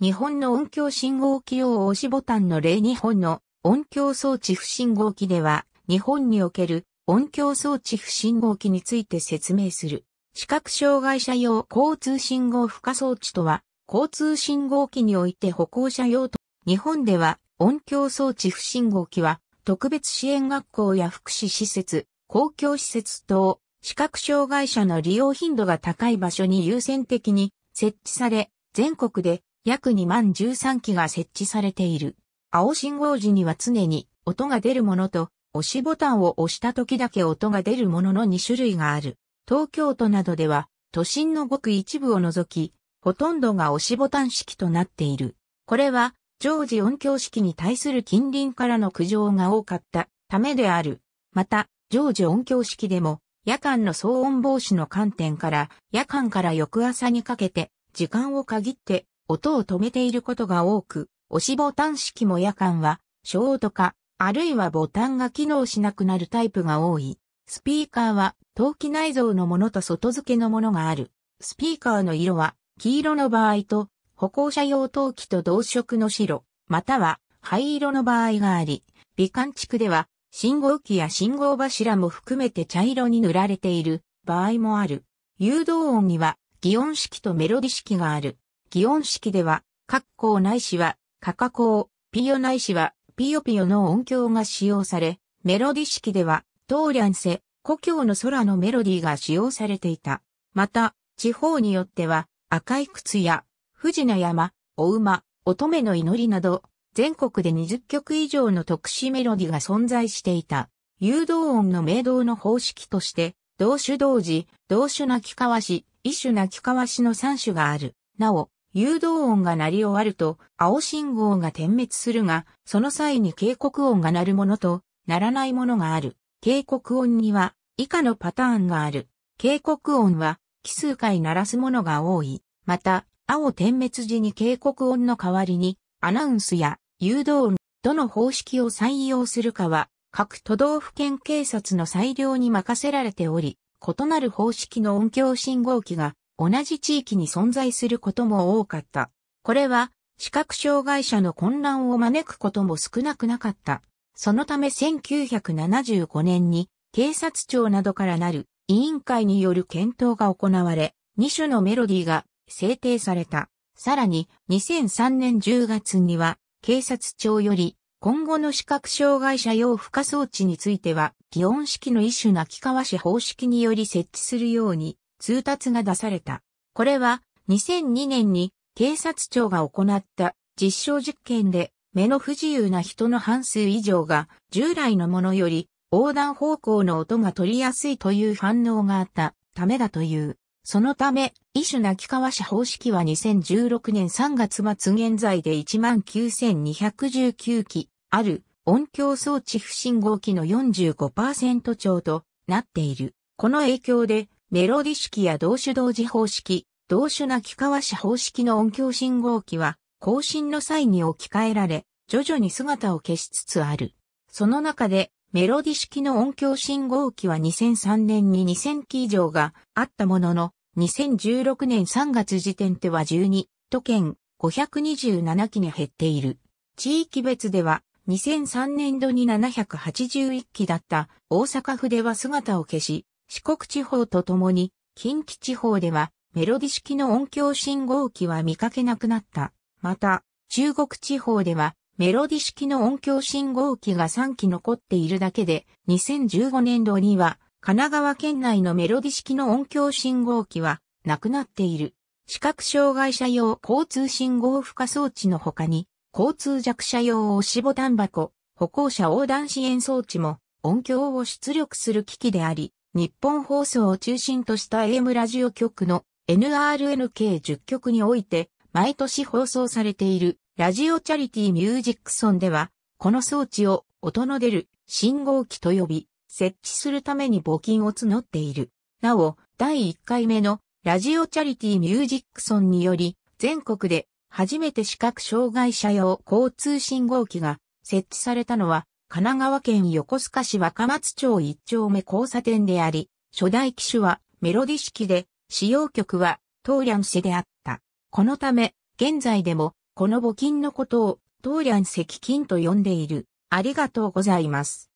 日本の音響信号機用押しボタンの例日本の音響装置不信号機では、日本における音響装置不信号機について説明する。視覚障害者用交通信号負荷装置とは、交通信号機において歩行者用と、日本では音響装置不信号機は、特別支援学校や福祉施設、公共施設等、視覚障害者の利用頻度が高い場所に優先的に設置され、全国で約2万13機が設置されている。青信号時には常に音が出るものと、押しボタンを押した時だけ音が出るものの2種類がある。東京都などでは、都心のごく一部を除き、ほとんどが押しボタン式となっている。これは、常時音響式に対する近隣からの苦情が多かったためである。また、常時音響式でも、夜間の騒音防止の観点から、夜間から翌朝にかけて、時間を限って音を止めていることが多く、押しボタン式も夜間は、ショート化、あるいはボタンが機能しなくなるタイプが多い。スピーカーは、陶器内蔵のものと外付けのものがある。スピーカーの色は、黄色の場合と、歩行者用陶器と同色の白、または灰色の場合があり、美観地区では、信号機や信号柱も含めて茶色に塗られている場合もある。誘導音には、擬音式とメロディ式がある。擬音式では、カッコないしは、カカコー、ピヨないしは、ピヨピヨの音響が使用され、メロディ式では、トーリャンセ、故郷の空のメロディーが使用されていた。また、地方によっては、赤い靴や、富士の山、お馬、乙女の祈りなど、全国で20曲以上の特殊メロディが存在していた。誘導音の明動の方式として、同種同時、同種なきかわし、異種なきかわしの3種がある。なお、誘導音が鳴り終わると、青信号が点滅するが、その際に警告音が鳴るものと、鳴らないものがある。警告音には、以下のパターンがある。警告音は、奇数回鳴らすものが多い。また、青点滅時に警告音の代わりに、アナウンスや誘導音、どの方式を採用するかは、各都道府県警察の裁量に任せられており、異なる方式の音響信号機が同じ地域に存在することも多かった。これは、視覚障害者の混乱を招くことも少なくなかった。そのため1975年に警察庁などからなる委員会による検討が行われ、2種のメロディーが制定された。さらに2003年10月には警察庁より今後の視覚障害者用負荷装置については、基本式の一種なきかわし方式により設置するように通達が出された。これは2002年に警察庁が行った実証実験で目の不自由な人の半数以上が従来のものより横断方向の音が取りやすいという反応があったためだという。そのため、異種なき川市方式は2016年3月末現在で19,219機ある音響装置不信号機の45%超となっている。この影響でメロディ式や同種同時方式、同種なきかわし方式の音響信号機は、更新の際に置き換えられ、徐々に姿を消しつつある。その中で、メロディ式の音響信号機は2003年に2000機以上があったものの、2016年3月時点では12都県527機に減っている。地域別では2003年度に781機だった大阪府では姿を消し、四国地方とともに、近畿地方ではメロディ式の音響信号機は見かけなくなった。また、中国地方ではメロディ式の音響信号機が3機残っているだけで、2015年度には神奈川県内のメロディ式の音響信号機はなくなっている。視覚障害者用交通信号負荷装置の他に、交通弱者用押しボタン箱、歩行者横断支援装置も音響を出力する機器であり、日本放送を中心とした AM ラジオ局の NRNK10 局において毎年放送されているラジオチャリティミュージックソンでは、この装置を音の出る信号機と呼び、設置するために募金を募っている。なお、第1回目のラジオチャリティミュージックソンにより、全国で初めて視覚障害者用交通信号機が設置されたのは神奈川県横須賀市若松町一丁目交差点であり、初代機種はメロディ式で、使用曲はトーリャンセであった。このため、現在でも、この募金のことを、トーリャン石金と呼んでいる。ありがとうございます。